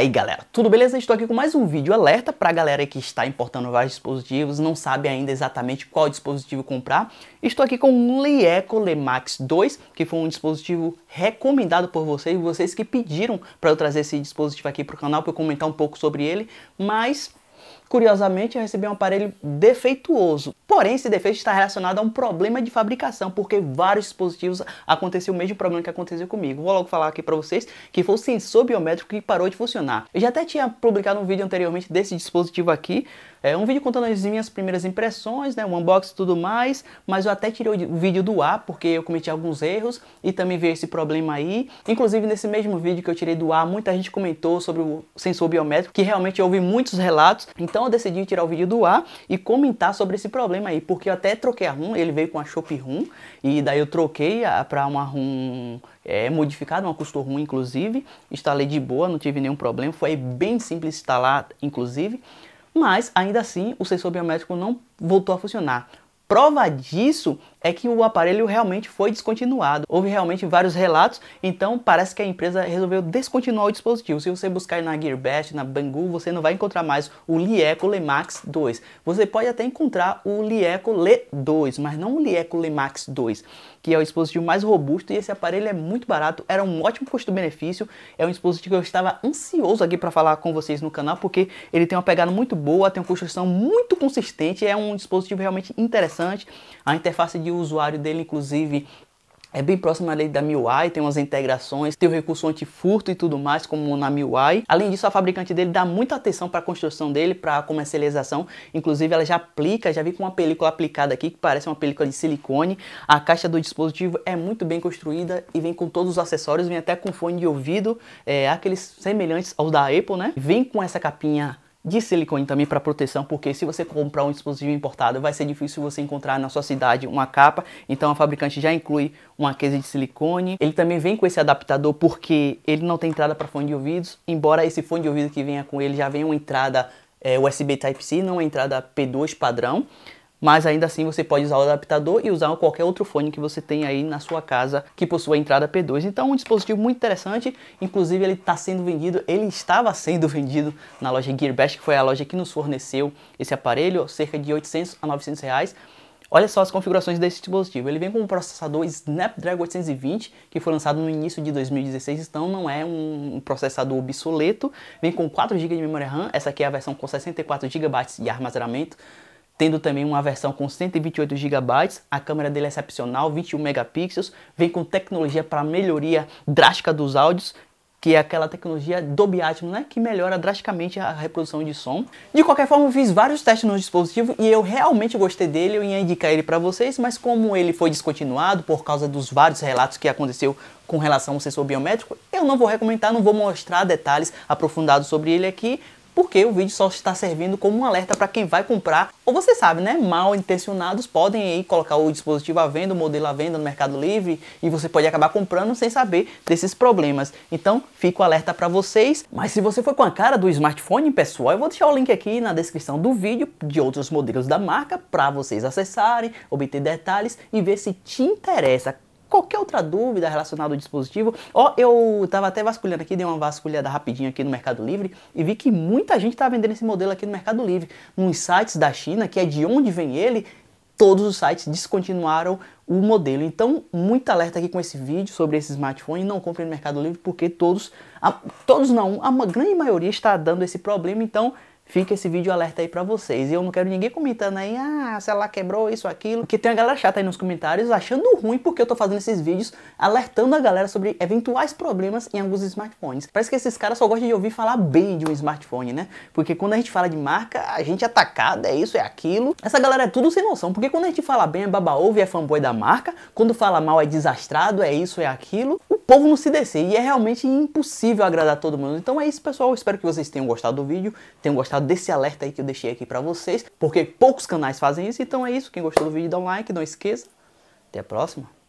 aí galera, tudo beleza? Estou aqui com mais um vídeo alerta para a galera que está importando vários dispositivos, não sabe ainda exatamente qual dispositivo comprar. Estou aqui com o Lieco Lemax 2, que foi um dispositivo recomendado por vocês, vocês que pediram para eu trazer esse dispositivo aqui para o canal, para eu comentar um pouco sobre ele, mas Curiosamente, eu recebi um aparelho defeituoso. Porém, esse defeito está relacionado a um problema de fabricação, porque vários dispositivos aconteceu o mesmo problema que aconteceu comigo. Vou logo falar aqui para vocês que foi o sensor biométrico que parou de funcionar. Eu já até tinha publicado um vídeo anteriormente desse dispositivo aqui, é um vídeo contando as minhas primeiras impressões, né, um unboxing e tudo mais, mas eu até tirei o vídeo do ar porque eu cometi alguns erros e também veio esse problema aí. Inclusive nesse mesmo vídeo que eu tirei do ar, muita gente comentou sobre o sensor biométrico, que realmente houve muitos relatos. Então então eu decidi tirar o vídeo do ar e comentar sobre esse problema aí, porque eu até troquei a RUM, ele veio com a Shop RUM, e daí eu troquei para uma RUM é, modificada, uma custom RUM inclusive, instalei de boa, não tive nenhum problema, foi bem simples instalar inclusive, mas ainda assim o sensor biométrico não voltou a funcionar. Prova disso é que o aparelho realmente foi descontinuado. Houve realmente vários relatos, então parece que a empresa resolveu descontinuar o dispositivo. Se você buscar na Gearbest, na Bangu, você não vai encontrar mais o Lieco Lemax 2. Você pode até encontrar o Lieco Le 2, mas não o Lieco Lemax 2, que é o dispositivo mais robusto e esse aparelho é muito barato, era um ótimo custo-benefício, é um dispositivo que eu estava ansioso aqui para falar com vocês no canal, porque ele tem uma pegada muito boa, tem uma construção muito consistente, é um dispositivo realmente interessante interessante. A interface de usuário dele, inclusive, é bem próxima ali da MIUI, tem umas integrações, tem o recurso antifurto e tudo mais, como na MIUI. Além disso, a fabricante dele dá muita atenção para a construção dele, para a comercialização. Inclusive, ela já aplica, já vi com uma película aplicada aqui, que parece uma película de silicone. A caixa do dispositivo é muito bem construída e vem com todos os acessórios, vem até com fone de ouvido, é, aqueles semelhantes aos da Apple, né? Vem com essa capinha de silicone também para proteção, porque se você comprar um dispositivo importado, vai ser difícil você encontrar na sua cidade uma capa. Então a fabricante já inclui uma case de silicone. Ele também vem com esse adaptador porque ele não tem entrada para fone de ouvidos, embora esse fone de ouvido que venha com ele já venha uma entrada é, USB Type-C, não uma entrada P2 padrão mas ainda assim você pode usar o adaptador e usar qualquer outro fone que você tem aí na sua casa que possua entrada P2. Então um dispositivo muito interessante, inclusive ele está sendo vendido, ele estava sendo vendido na loja Gearbest, que foi a loja que nos forneceu esse aparelho, cerca de 800 a 900 reais. Olha só as configurações desse dispositivo. Ele vem com um processador Snapdragon 820, que foi lançado no início de 2016, então não é um processador obsoleto. Vem com 4 GB de memória RAM, essa aqui é a versão com 64 GB de armazenamento tendo também uma versão com 128 GB, a câmera dele é excepcional, 21 megapixels, vem com tecnologia para melhoria drástica dos áudios, que é aquela tecnologia Dolby Atmos, né, que melhora drasticamente a reprodução de som. De qualquer forma, eu fiz vários testes no dispositivo e eu realmente gostei dele, eu ia indicar ele para vocês, mas como ele foi descontinuado por causa dos vários relatos que aconteceu com relação ao sensor biométrico, eu não vou recomendar, não vou mostrar detalhes aprofundados sobre ele aqui, porque o vídeo só está servindo como um alerta para quem vai comprar, ou você sabe, né, mal intencionados podem aí colocar o dispositivo à venda, o modelo à venda no Mercado Livre e você pode acabar comprando sem saber desses problemas. Então, fica o alerta para vocês, mas se você for com a cara do smartphone, pessoal, eu vou deixar o link aqui na descrição do vídeo de outros modelos da marca para vocês acessarem, obter detalhes e ver se te interessa qualquer outra dúvida relacionada ao dispositivo. Ó, eu tava até vasculhando aqui, dei uma vasculhada rapidinho aqui no Mercado Livre e vi que muita gente tá vendendo esse modelo aqui no Mercado Livre. Nos sites da China, que é de onde vem ele, todos os sites descontinuaram o modelo. Então, muito alerta aqui com esse vídeo sobre esse smartphone. Não compre no Mercado Livre porque todos, a, todos não, a grande maioria está dando esse problema. Então, Fica esse vídeo alerta aí pra vocês. E eu não quero ninguém comentando aí, ah, sei lá, quebrou isso, aquilo. Que tem a galera chata aí nos comentários achando ruim porque eu tô fazendo esses vídeos alertando a galera sobre eventuais problemas em alguns smartphones. Parece que esses caras só gostam de ouvir falar bem de um smartphone, né? Porque quando a gente fala de marca, a gente é atacado, é isso, é aquilo. Essa galera é tudo sem noção, porque quando a gente fala bem é baba-ovo, é fanboy da marca. Quando fala mal é desastrado, é isso, é aquilo. O povo não se descer e é realmente impossível agradar todo mundo. Então é isso, pessoal. espero que vocês tenham gostado do vídeo, tenham gostado desse alerta aí que eu deixei aqui pra vocês, porque poucos canais fazem isso. Então é isso. Quem gostou do vídeo, dá um like, não esqueça. Até a próxima.